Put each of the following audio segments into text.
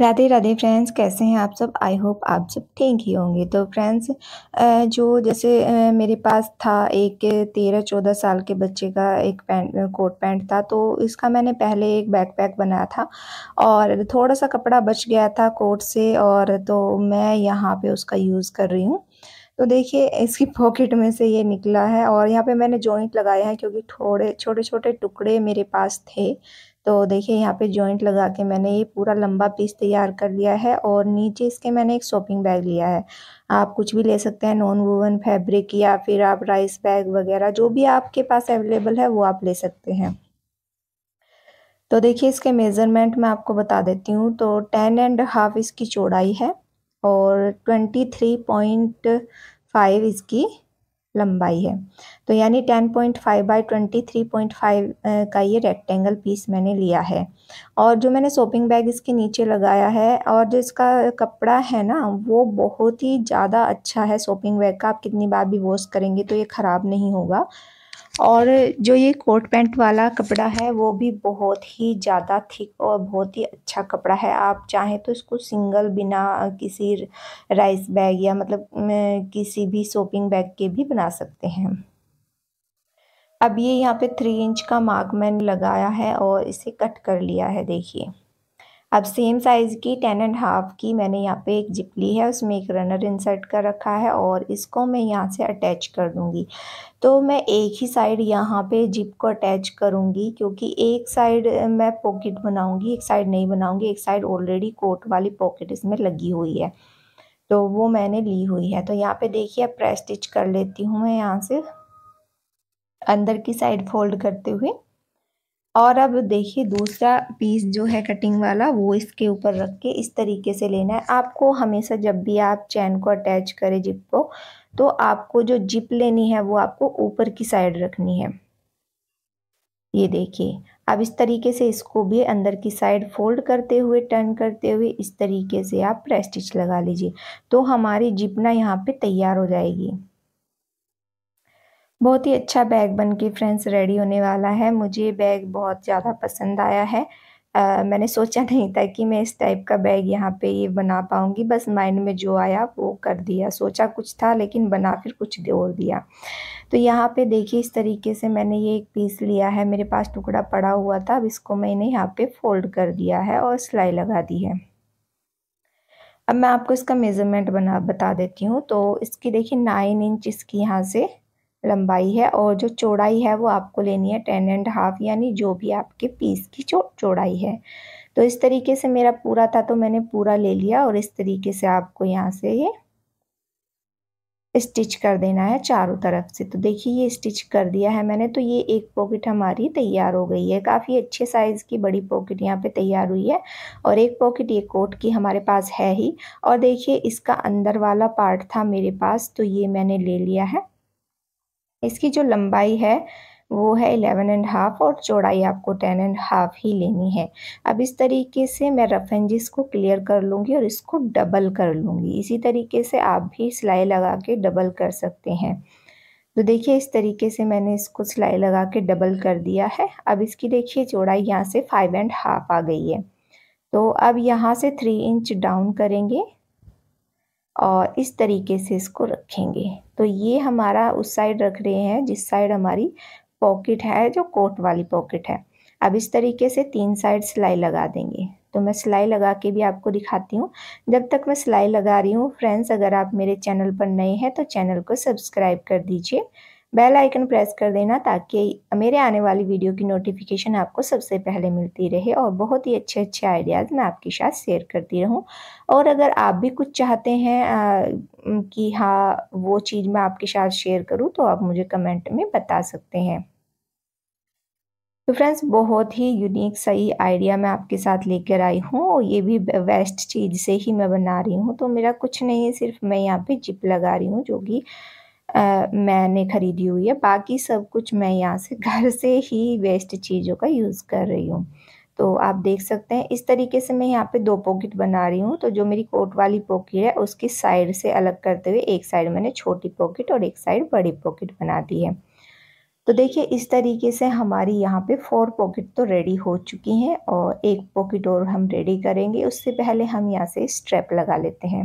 Radhe Radhe friends कैसे हैं आप सब आई होप आप सब ठीक ही होंगे तो फ्रेंड्स जो जैसे मेरे पास था एक तेरह चौदह साल के बच्चे का एक पैंट कोट पैंट था तो इसका मैंने पहले एक बैक पैक बनाया था और थोड़ा सा कपड़ा बच गया था कोट से और तो मैं यहाँ पे उसका यूज़ कर रही हूँ तो देखिए इसकी पॉकेट में से ये निकला है और यहाँ पे मैंने जॉइंट लगाया है क्योंकि थोड़े छोटे छोटे टुकड़े मेरे पास थे तो देखिए यहाँ पे जॉइंट लगा के मैंने ये पूरा लंबा पीस तैयार कर लिया है और नीचे इसके मैंने एक शॉपिंग बैग लिया है आप कुछ भी ले सकते हैं नॉन वोवन फैब्रिक या फिर आप राइस बैग वगैरह जो भी आपके पास अवेलेबल है वो आप ले सकते हैं तो देखिए इसके मेज़रमेंट मैं आपको बता देती हूँ तो टेन एंड हाफ इसकी चौड़ाई है और ट्वेंटी थ्री पॉइंट फाइव इसकी लंबाई है तो यानी 10.5 point five by twenty three point five का ये रेक्टेंगल पीस मैंने लिया है और जो मैंने सोपिंग बैग इसके नीचे लगाया है और जो इसका कपड़ा है ना वो बहुत ही ज़्यादा अच्छा है सोपिंग बैग का आप कितनी बार भी वॉश करेंगे तो ये ख़राब नहीं होगा और जो ये कोट पैंट वाला कपड़ा है वो भी बहुत ही ज़्यादा थिक और बहुत ही अच्छा कपड़ा है आप चाहें तो इसको सिंगल बिना किसी राइस बैग या मतलब किसी भी शॉपिंग बैग के भी बना सकते हैं अब ये यहाँ पे थ्री इंच का मार्क मैंने लगाया है और इसे कट कर लिया है देखिए अब सेम साइज़ की टेन एंड हाफ़ की मैंने यहाँ पे एक जिप ली है उसमें एक रनर इंसर्ट कर रखा है और इसको मैं यहाँ से अटैच कर दूँगी तो मैं एक ही साइड यहाँ पे जिप को अटैच करूँगी क्योंकि एक साइड मैं पॉकेट बनाऊँगी एक साइड नहीं बनाऊँगी एक साइड ऑलरेडी कोट वाली पॉकेट इसमें लगी हुई है तो वो मैंने ली हुई है तो यहाँ पर देखिए प्रेस स्टिच कर लेती हूँ मैं यहाँ से अंदर की साइड फोल्ड करते हुए और अब देखिए दूसरा पीस जो है कटिंग वाला वो इसके ऊपर रख के इस तरीके से लेना है आपको हमेशा जब भी आप चैन को अटैच करें जिप को तो आपको जो जिप लेनी है वो आपको ऊपर की साइड रखनी है ये देखिए अब इस तरीके से इसको भी अंदर की साइड फोल्ड करते हुए टर्न करते हुए इस तरीके से आप प्रेस्टिच लगा लीजिए तो हमारी जिप ना यहाँ पे तैयार हो जाएगी बहुत ही अच्छा बैग बन के फ्रेंड्स रेडी होने वाला है मुझे ये बैग बहुत ज़्यादा पसंद आया है आ, मैंने सोचा नहीं था कि मैं इस टाइप का बैग यहाँ पे ये बना पाऊँगी बस माइंड में जो आया वो कर दिया सोचा कुछ था लेकिन बना फिर कुछ और दिया तो यहाँ पे देखिए इस तरीके से मैंने ये एक पीस लिया है मेरे पास टुकड़ा पड़ा हुआ था अब इसको मैंने यहाँ पर फोल्ड कर दिया है और सिलाई लगा दी है अब मैं आपको इसका मेज़रमेंट बना बता देती हूँ तो इसकी देखिए नाइन इंच इसकी यहाँ से लंबाई है और जो चौड़ाई है वो आपको लेनी है टेन एंड हाफ यानी जो भी आपके पीस की जो चौड़ाई है तो इस तरीके से मेरा पूरा था तो मैंने पूरा ले लिया और इस तरीके से आपको यहाँ से ये स्टिच कर देना है चारों तरफ से तो देखिए ये स्टिच कर दिया है मैंने तो ये एक पॉकेट हमारी तैयार हो गई है काफ़ी अच्छे साइज़ की बड़ी पॉकेट यहाँ पे तैयार हुई है और एक पॉकेट ये कोट की हमारे पास है ही और देखिए इसका अंदर वाला पार्ट था मेरे पास तो ये मैंने ले लिया है इसकी जो लंबाई है वो है इलेवन एंड हाफ़ और चौड़ाई आपको टेन एंड हाफ़ ही लेनी है अब इस तरीके से मैं रफ एंजिस को क्लियर कर लूँगी और इसको डबल कर लूँगी इसी तरीके से आप भी सिलाई लगा के डबल कर सकते हैं तो देखिए इस तरीके से मैंने इसको सिलाई लगा के डबल कर दिया है अब इसकी देखिए चौड़ाई यहाँ से फाइव एंड हाफ आ गई है तो अब यहाँ से थ्री इंच डाउन करेंगे और इस तरीके से इसको रखेंगे तो ये हमारा उस साइड रख रहे हैं जिस साइड हमारी पॉकेट है जो कोट वाली पॉकेट है अब इस तरीके से तीन साइड सिलाई लगा देंगे तो मैं सिलाई लगा के भी आपको दिखाती हूँ जब तक मैं सिलाई लगा रही हूँ फ्रेंड्स अगर आप मेरे चैनल पर नए हैं तो चैनल को सब्सक्राइब कर दीजिए बेल आइकन प्रेस कर देना ताकि मेरे आने वाली वीडियो की नोटिफिकेशन आपको सबसे पहले मिलती रहे और बहुत ही अच्छे अच्छे आइडियाज़ मैं आपके साथ शेयर करती रहूं और अगर आप भी कुछ चाहते हैं आ, कि हाँ वो चीज़ मैं आपके साथ शेयर करूँ तो आप मुझे कमेंट में बता सकते हैं तो फ्रेंड्स बहुत ही यूनिक सही आइडिया मैं आपके साथ लेकर आई हूँ और ये भी वेस्ट चीज़ से ही मैं बना रही हूँ तो मेरा कुछ नहीं है सिर्फ मैं यहाँ पे जिप लगा रही हूँ जो कि आ, मैंने ख़रीदी हुई है बाकी सब कुछ मैं यहाँ से घर से ही वेस्ट चीज़ों का यूज़ कर रही हूँ तो आप देख सकते हैं इस तरीके से मैं यहाँ पे दो पॉकेट बना रही हूँ तो जो मेरी कोट वाली पॉकेट है उसकी साइड से अलग करते हुए एक साइड मैंने छोटी पॉकेट और एक साइड बड़ी पॉकेट बना दी है तो देखिए इस तरीके से हमारी यहाँ पे फोर पॉकेट तो रेडी हो चुकी हैं और एक पॉकेट और हम रेडी करेंगे उससे पहले हम यहाँ से स्ट्रैप लगा लेते हैं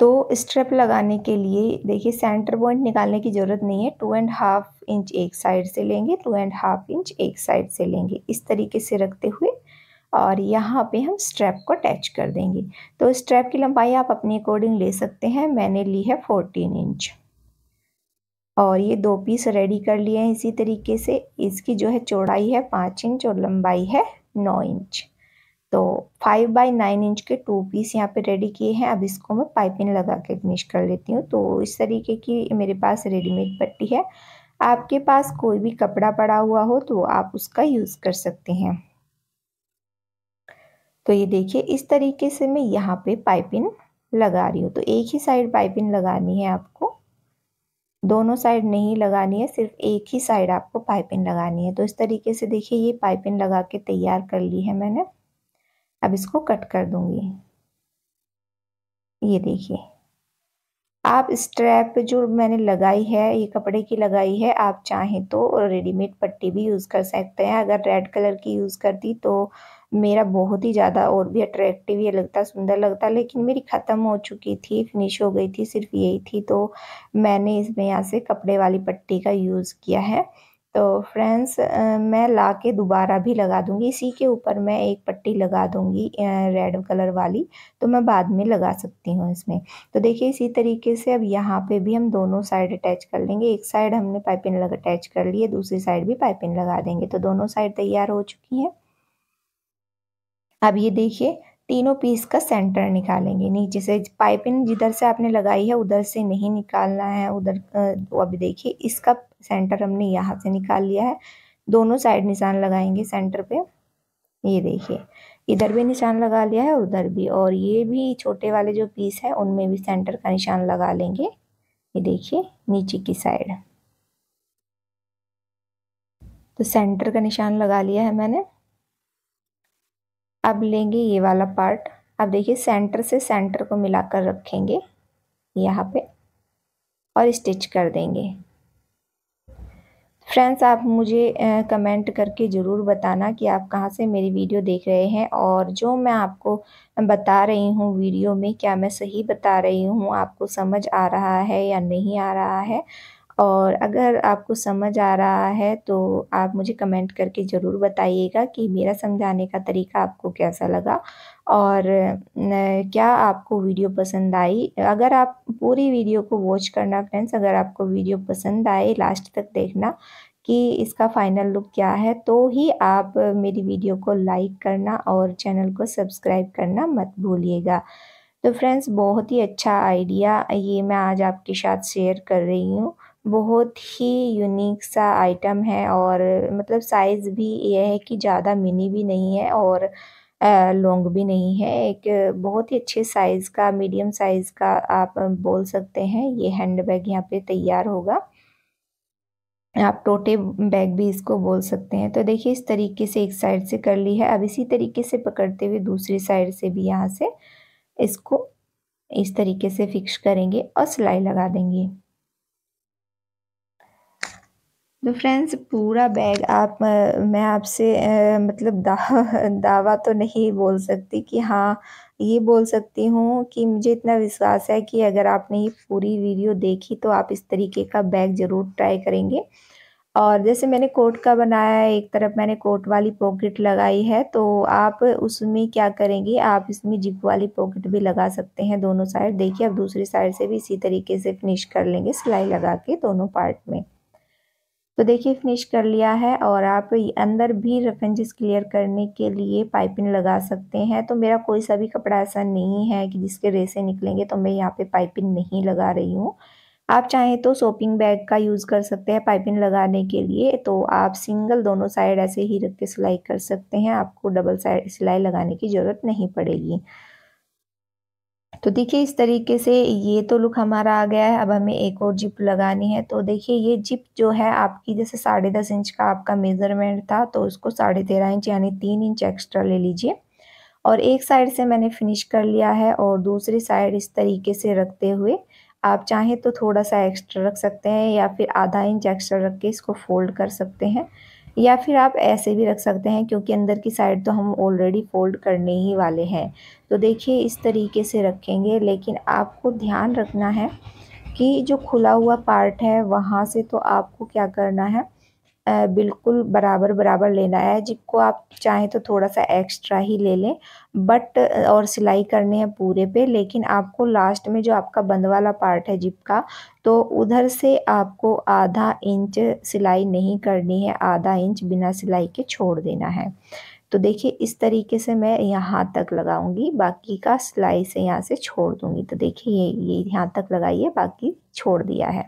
तो स्ट्रेप लगाने के लिए देखिए सेंटर पॉइंट निकालने की ज़रूरत नहीं है टू एंड हाफ इंच एक साइड से लेंगे टू एंड हाफ इंच एक साइड से लेंगे इस तरीके से रखते हुए और यहाँ पे हम स्ट्रैप को अटैच कर देंगे तो स्ट्रैप की लंबाई आप अपने अकॉर्डिंग ले सकते हैं मैंने ली है फोर्टीन इंच और ये दो पीस रेडी कर लिए हैं इसी तरीके से इसकी जो है चौड़ाई है पाँच इंच और लंबाई है नौ इंच तो फाइव बाई नाइन इंच के टू पीस यहाँ पे रेडी किए हैं अब इसको मैं पाइपिंग लगा के फिनिश कर लेती हूँ तो इस तरीके की मेरे पास रेडीमेड पट्टी है आपके पास कोई भी कपड़ा पड़ा हुआ हो तो आप उसका यूज़ कर सकते हैं तो ये देखिए इस तरीके से मैं यहाँ पे पाइपिंग लगा रही हूँ तो एक ही साइड पाइपिंग लगानी है आपको दोनों साइड नहीं लगानी है सिर्फ एक ही साइड आपको पाइपिंग लगानी है तो इस तरीके से देखिए ये पाइपिंग लगा के तैयार कर ली है मैंने अब इसको कट कर दूंगी ये देखिए आप स्ट्रैप जो मैंने लगाई है ये कपड़े की लगाई है आप चाहें तो रेडीमेड पट्टी भी यूज़ कर सकते हैं अगर रेड कलर की यूज़ करती तो मेरा बहुत ही ज़्यादा और भी अट्रैक्टिव ये लगता सुंदर लगता लेकिन मेरी ख़त्म हो चुकी थी फिनिश हो गई थी सिर्फ यही थी तो मैंने इसमें यहाँ से कपड़े वाली पट्टी का यूज़ किया है तो फ्रेंड्स मैं ला के दोबारा भी लगा दूंगी इसी के ऊपर मैं एक पट्टी लगा दूंगी रेड कलर वाली तो मैं बाद में लगा सकती हूँ इसमें तो देखिए इसी तरीके से अब यहाँ पे भी हम दोनों साइड अटैच कर लेंगे एक साइड हमने पाइपिंग अटैच कर ली है दूसरी साइड भी पाइपिंग लगा देंगे तो दोनों साइड तैयार हो चुकी है अब ये देखिए तीनों पीस का सेंटर निकालेंगे नीचे से पाइपिंग जिधर से आपने लगाई है उधर से नहीं निकालना है उधर अभी देखिए इसका सेंटर हमने यहाँ से निकाल लिया है दोनों साइड निशान लगाएंगे सेंटर पे ये देखिए इधर भी निशान लगा लिया है उधर भी और ये भी छोटे वाले जो पीस है उनमें भी सेंटर का निशान लगा लेंगे ये देखिए नीचे की साइड तो सेंटर का निशान लगा लिया है मैंने अब लेंगे ये वाला पार्ट अब देखिए सेंटर से सेंटर को मिलाकर रखेंगे यहाँ पे और स्टिच कर देंगे फ्रेंड्स आप मुझे कमेंट करके ज़रूर बताना कि आप कहाँ से मेरी वीडियो देख रहे हैं और जो मैं आपको बता रही हूँ वीडियो में क्या मैं सही बता रही हूँ आपको समझ आ रहा है या नहीं आ रहा है और अगर आपको समझ आ रहा है तो आप मुझे कमेंट करके ज़रूर बताइएगा कि मेरा समझाने का तरीका आपको कैसा लगा और क्या आपको वीडियो पसंद आई अगर आप पूरी वीडियो को वॉच करना फ्रेंड्स अगर आपको वीडियो पसंद आए लास्ट तक देखना कि इसका फाइनल लुक क्या है तो ही आप मेरी वीडियो को लाइक करना और चैनल को सब्सक्राइब करना मत भूलिएगा तो फ्रेंड्स बहुत ही अच्छा आइडिया ये मैं आज आपके साथ शेयर कर रही हूँ बहुत ही यूनिक सा आइटम है और मतलब साइज़ भी यह है कि ज़्यादा मिनी भी नहीं है और लॉन्ग भी नहीं है एक बहुत ही अच्छे साइज़ का मीडियम साइज़ का आप बोल सकते हैं ये हैंड बैग यहाँ पे तैयार होगा आप टोटे बैग भी इसको बोल सकते हैं तो देखिए इस तरीके से एक साइड से कर ली है अब इसी तरीके से पकड़ते हुए दूसरी साइड से भी यहाँ से इसको इस तरीके से फिक्स करेंगे और सिलाई लगा देंगे तो फ्रेंड्स पूरा बैग आप मैं आपसे मतलब दा, दावा तो नहीं बोल सकती कि हाँ ये बोल सकती हूँ कि मुझे इतना विश्वास है कि अगर आपने ये पूरी वीडियो देखी तो आप इस तरीके का बैग ज़रूर ट्राई करेंगे और जैसे मैंने कोट का बनाया है एक तरफ मैंने कोट वाली पॉकेट लगाई है तो आप उसमें क्या करेंगे आप इसमें जिप वाली पॉकेट भी लगा सकते हैं दोनों साइड देखिए आप दूसरी साइड से भी इसी तरीके से फिनिश कर लेंगे सिलाई लगा के दोनों पार्ट में तो देखिए फिनिश कर लिया है और आप अंदर भी रफेंजेस क्लियर करने के लिए पाइपिंग लगा सकते हैं तो मेरा कोई सा भी कपड़ा ऐसा नहीं है कि जिसके रेसे निकलेंगे तो मैं यहाँ पे पाइपिंग नहीं लगा रही हूँ आप चाहें तो सोपिंग बैग का यूज़ कर सकते हैं पाइपिंग लगाने के लिए तो आप सिंगल दोनों साइड ऐसे ही रख के सिलाई कर सकते हैं आपको डबल साइड सिलाई लगाने की ज़रूरत नहीं पड़ेगी तो देखिए इस तरीके से ये तो लुक हमारा आ गया है अब हमें एक और जिप लगानी है तो देखिए ये जिप जो है आपकी जैसे साढ़े दस इंच का आपका मेज़रमेंट था तो उसको साढ़े तेरह इंच यानी तीन इंच एक्स्ट्रा ले लीजिए और एक साइड से मैंने फिनिश कर लिया है और दूसरी साइड इस तरीके से रखते हुए आप चाहें तो थोड़ा सा एक्स्ट्रा रख सकते हैं या फिर आधा इंच एक्स्ट्रा रख के इसको फोल्ड कर सकते हैं या फिर आप ऐसे भी रख सकते हैं क्योंकि अंदर की साइड तो हम ऑलरेडी फोल्ड करने ही वाले हैं तो देखिए इस तरीके से रखेंगे लेकिन आपको ध्यान रखना है कि जो खुला हुआ पार्ट है वहाँ से तो आपको क्या करना है बिल्कुल बराबर बराबर लेना है जिसको आप चाहें तो थोड़ा सा एक्स्ट्रा ही ले लें बट और सिलाई करनी है पूरे पे लेकिन आपको लास्ट में जो आपका बंद वाला पार्ट है जिप का तो उधर से आपको आधा इंच सिलाई नहीं करनी है आधा इंच बिना सिलाई के छोड़ देना है तो देखिए इस तरीके से मैं यहाँ तक लगाऊंगी बाकी का सिलाई से यहाँ से छोड़ दूंगी तो देखिए ये ये यहाँ तक लगाइए बाकी छोड़ दिया है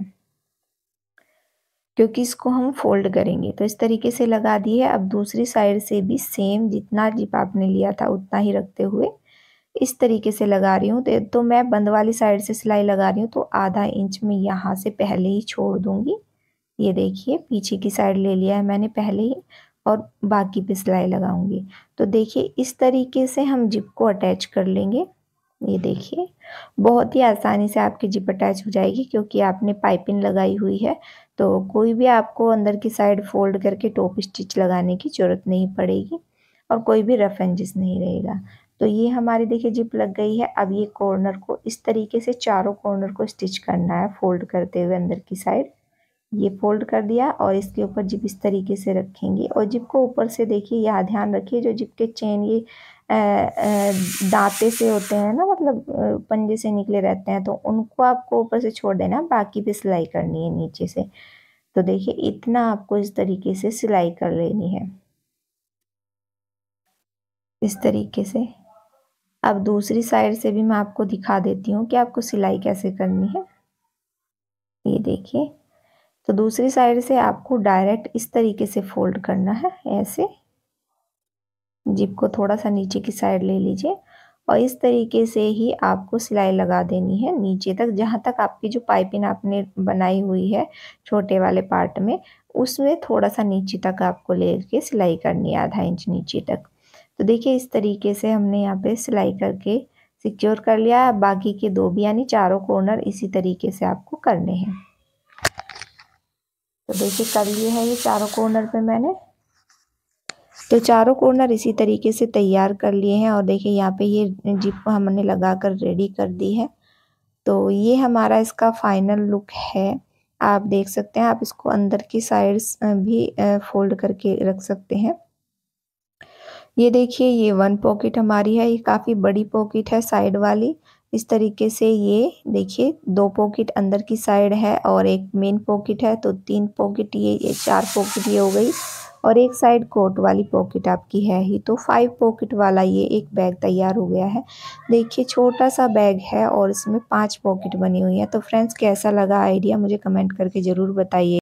क्योंकि इसको हम फोल्ड करेंगे तो इस तरीके से लगा दिए अब दूसरी साइड से भी सेम जितना जिप आपने लिया था उतना ही रखते हुए इस तरीके से लगा रही हूँ तो, तो मैं बंद वाली साइड से सिलाई लगा रही हूँ तो आधा इंच में यहाँ से पहले ही छोड़ दूँगी ये देखिए पीछे की साइड ले लिया है मैंने पहले ही और बाकी पे सिलाई लगाऊंगी तो देखिए इस तरीके से हम जिप को अटैच कर लेंगे ये देखिए बहुत ही आसानी से आपकी जिप अटैच हो जाएगी क्योंकि आपने पाइपिंग लगाई हुई है तो कोई भी आपको अंदर की साइड फोल्ड करके टॉप स्टिच लगाने की ज़रूरत नहीं पड़ेगी और कोई भी रफ एंजिस नहीं रहेगा तो ये हमारी देखिए जिप लग गई है अब ये कॉर्नर को इस तरीके से चारों कॉर्नर को स्टिच करना है फोल्ड करते हुए अंदर की साइड ये फोल्ड कर दिया और इसके ऊपर जिप इस तरीके से रखेंगे और जिप को ऊपर से देखिए यह ध्यान रखिए जो जिप के चेन ये दाते से होते हैं ना मतलब पंजे से निकले रहते हैं तो उनको आपको ऊपर से छोड़ देना बाकी भी सिलाई करनी है नीचे से तो देखिए इतना आपको इस तरीके से सिलाई कर लेनी है इस तरीके से अब दूसरी साइड से भी मैं आपको दिखा देती हूँ कि आपको सिलाई कैसे करनी है ये देखिए तो दूसरी साइड से आपको डायरेक्ट इस तरीके से फोल्ड करना है ऐसे जिप को थोड़ा सा नीचे की साइड ले लीजिए और इस तरीके से ही आपको सिलाई लगा देनी है नीचे तक जहाँ तक आपकी जो पाइपिंग आपने बनाई हुई है छोटे वाले पार्ट में उसमें थोड़ा सा नीचे तक आपको ले के सिलाई करनी है आधा इंच नीचे तक तो देखिए इस तरीके से हमने यहाँ पे सिलाई करके सिक्योर कर लिया है बाकी के दो भी यानी चारों कॉर्नर इसी तरीके से आपको करने हैं तो देखिए कर लिए है ये चारों कॉर्नर पर मैंने तो चारों कॉर्नर इसी तरीके से तैयार कर लिए हैं और देखिए यहाँ पे ये जिप हमने लगा कर रेडी कर दी है तो ये हमारा इसका फाइनल लुक है आप देख सकते हैं आप इसको अंदर की साइड्स भी फोल्ड करके रख सकते हैं ये देखिए ये वन पॉकेट हमारी है ये काफ़ी बड़ी पॉकेट है साइड वाली इस तरीके से ये देखिए दो पॉकेट अंदर की साइड है और एक मेन पॉकेट है तो तीन पॉकेट ये, ये चार पॉकेट ये हो गई और एक साइड कोट वाली पॉकेट आपकी है ही तो फाइव पॉकेट वाला ये एक बैग तैयार हो गया है देखिए छोटा सा बैग है और इसमें पांच पॉकेट बनी हुई है तो फ्रेंड्स कैसा लगा आइडिया मुझे कमेंट करके ज़रूर बताइए